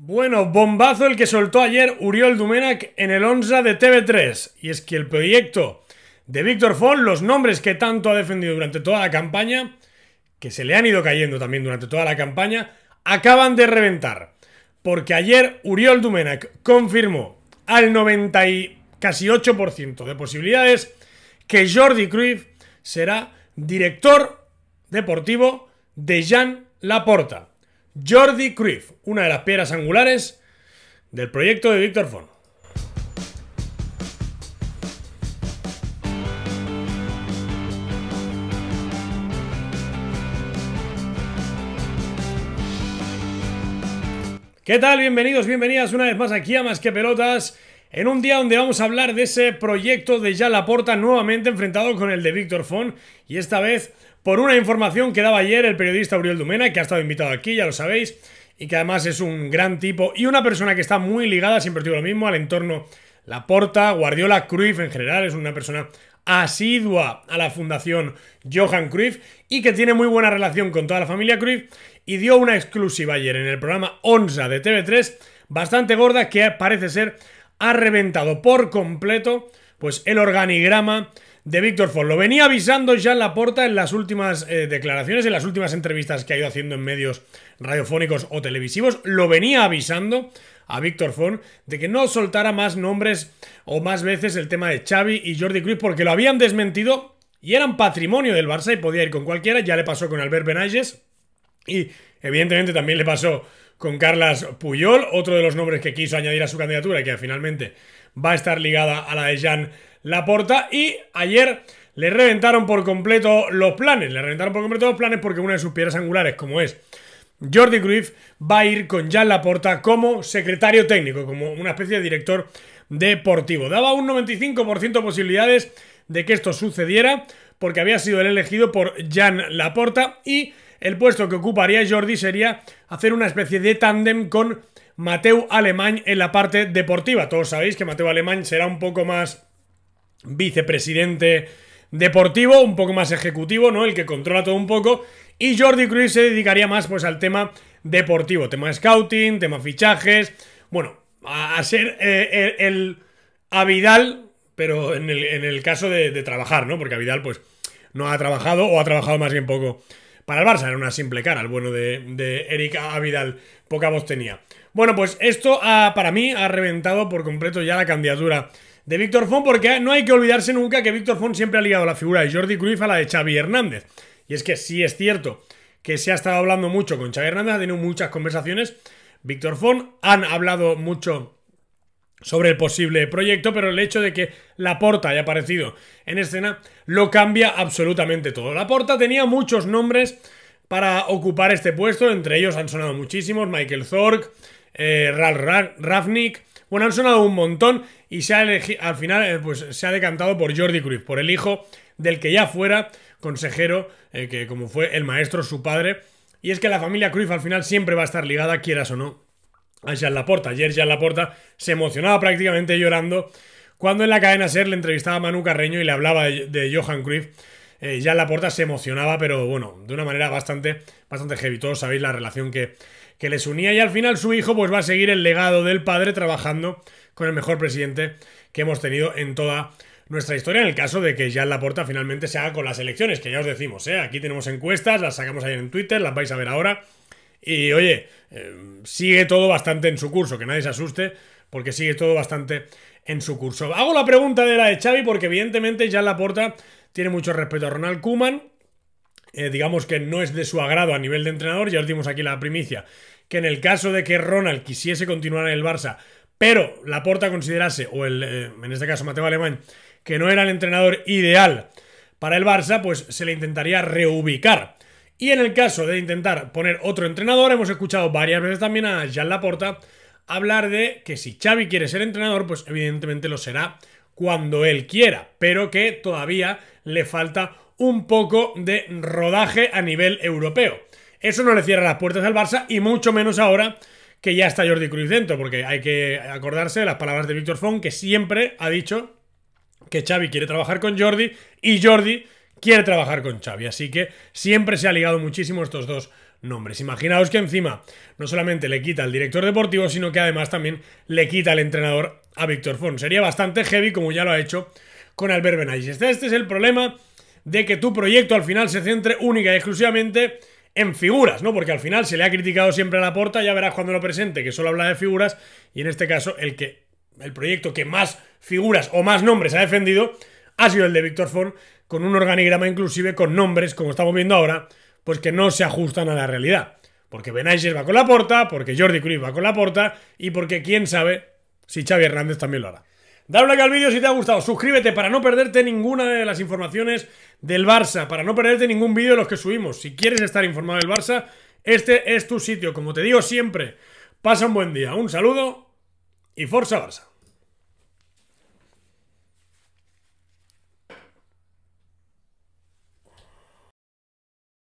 Bueno, bombazo el que soltó ayer Uriol Dumenac en el Onza de TV3. Y es que el proyecto de Víctor Font, los nombres que tanto ha defendido durante toda la campaña, que se le han ido cayendo también durante toda la campaña, acaban de reventar. Porque ayer Uriol Dumenac confirmó al 90 casi 8% de posibilidades que Jordi Cruyff será director deportivo de Jean Laporta. Jordi Cruyff, una de las piedras angulares del proyecto de Víctor Font. ¿Qué tal? Bienvenidos, bienvenidas una vez más aquí a Más que Pelotas. En un día donde vamos a hablar de ese proyecto de Ya Porta nuevamente enfrentado con el de Víctor Fon. y esta vez por una información que daba ayer el periodista Auriel Dumena, que ha estado invitado aquí, ya lo sabéis, y que además es un gran tipo y una persona que está muy ligada, siempre digo lo mismo, al entorno Laporta, Guardiola, Cruyff en general, es una persona asidua a la fundación Johan Cruyff y que tiene muy buena relación con toda la familia Cruyff y dio una exclusiva ayer en el programa Onza de TV3, bastante gorda, que parece ser ha reventado por completo pues el organigrama de Víctor Font. Lo venía avisando ya en la porta en las últimas eh, declaraciones, en las últimas entrevistas que ha ido haciendo en medios radiofónicos o televisivos. Lo venía avisando a Víctor Font de que no soltara más nombres o más veces el tema de Xavi y Jordi Cruz porque lo habían desmentido y eran patrimonio del Barça y podía ir con cualquiera. Ya le pasó con Albert Benayes. y evidentemente también le pasó con Carlas Puyol, otro de los nombres que quiso añadir a su candidatura que finalmente va a estar ligada a la de Jean Laporta. Y ayer le reventaron por completo los planes, le reventaron por completo los planes porque una de sus piedras angulares, como es Jordi Cruyff, va a ir con Jean Laporta como secretario técnico, como una especie de director deportivo. Daba un 95% de posibilidades de que esto sucediera porque había sido el elegido por Jean Laporta y el puesto que ocuparía Jordi sería hacer una especie de tándem con Mateu Alemán en la parte deportiva. Todos sabéis que Mateu Alemán será un poco más vicepresidente deportivo, un poco más ejecutivo, ¿no? El que controla todo un poco. Y Jordi Cruz se dedicaría más pues al tema deportivo, tema scouting, tema fichajes, bueno, a, ser eh, el, el Avidal, pero en el, caso de, de, trabajar, ¿no? Porque Avidal pues no ha trabajado o ha trabajado más bien poco para el Barça era una simple cara, el bueno de, Eric Avidal, poca voz tenía. Bueno, pues esto para mí ha reventado por completo ya la candidatura de Víctor Font, porque no hay que olvidarse nunca que Víctor Font siempre ha ligado la figura de Jordi Cruyff a la de Xavi Hernández. Y es que sí es cierto que se ha estado hablando mucho con Xavi Hernández, ha tenido muchas conversaciones. Víctor Font han hablado mucho sobre el posible proyecto, pero el hecho de que la porta haya aparecido en escena lo cambia absolutamente todo. porta tenía muchos nombres para ocupar este puesto, entre ellos han sonado muchísimos, Michael Zorc, eh, Ralf bueno, han sonado un montón y se ha al final eh, pues, se ha decantado por Jordi Cruz, por el hijo del que ya fuera consejero, eh, que como fue el maestro su padre, y es que la familia Cruz al final siempre va a estar ligada, quieras o no, a Jean Laporta. Ayer Jean Laporta se emocionaba prácticamente llorando cuando en la cadena SER le entrevistaba a Manu Carreño y le hablaba de, Johan Cruyff. Eh, Laporta se emocionaba, pero bueno, de una manera bastante, bastante heavy. Todos sabéis la relación que, que les unía y al final su hijo pues va a seguir el legado del padre trabajando con el mejor presidente que hemos tenido en toda nuestra historia en el caso de que Jean Laporta finalmente se haga con las elecciones, que ya os decimos, ¿eh? aquí tenemos encuestas, las sacamos ahí en Twitter, las vais a ver ahora. Y oye, eh, sigue todo bastante en su curso, que nadie se asuste, porque sigue todo bastante en su curso. Hago la pregunta de la de Xavi, porque evidentemente ya Laporta tiene mucho respeto a Ronald Kuman. Eh, digamos que no es de su agrado a nivel de entrenador, ya os dimos aquí la primicia, que en el caso de que Ronald quisiese continuar en el Barça, pero Laporta considerase, o el, eh, en este caso Mateo Alemán, que no era el entrenador ideal para el Barça, pues se le intentaría reubicar. Y en el caso de intentar poner otro entrenador, hemos escuchado varias veces también a Jean Laporta hablar de que si Xavi quiere ser entrenador, pues evidentemente lo será cuando él quiera, pero que todavía le falta un poco de rodaje a nivel europeo. Eso no le cierra las puertas al Barça y mucho menos ahora que ya está Jordi Cruz dentro, porque hay que acordarse de las palabras de Víctor Font, que siempre ha dicho que Xavi quiere trabajar con Jordi y Jordi quiere trabajar con Xavi, así que siempre se ha ligado muchísimo estos dos nombres. Imaginaos que encima no solamente le quita al director deportivo, sino que además también le quita al entrenador a Víctor Font. Sería bastante heavy como ya lo ha hecho con Albert Benay. Este, este es el problema de que tu proyecto al final se centre única y exclusivamente en figuras, ¿no? Porque al final se le ha criticado siempre a la porta, ya verás cuando lo presente, que solo habla de figuras, y en este caso el que el proyecto que más figuras o más nombres ha defendido ha sido el de Víctor Font, con un organigrama inclusive con nombres, como estamos viendo ahora, pues que no se ajustan a la realidad. Porque Benages va con la porta, porque Jordi Cruz va con la porta y porque quién sabe si Xavi Hernández también lo hará. Dale like al vídeo si te ha gustado, suscríbete para no perderte ninguna de las informaciones del Barça, para no perderte ningún vídeo de los que subimos. Si quieres estar informado del Barça, este es tu sitio. Como te digo siempre, pasa un buen día, un saludo y Forza Barça.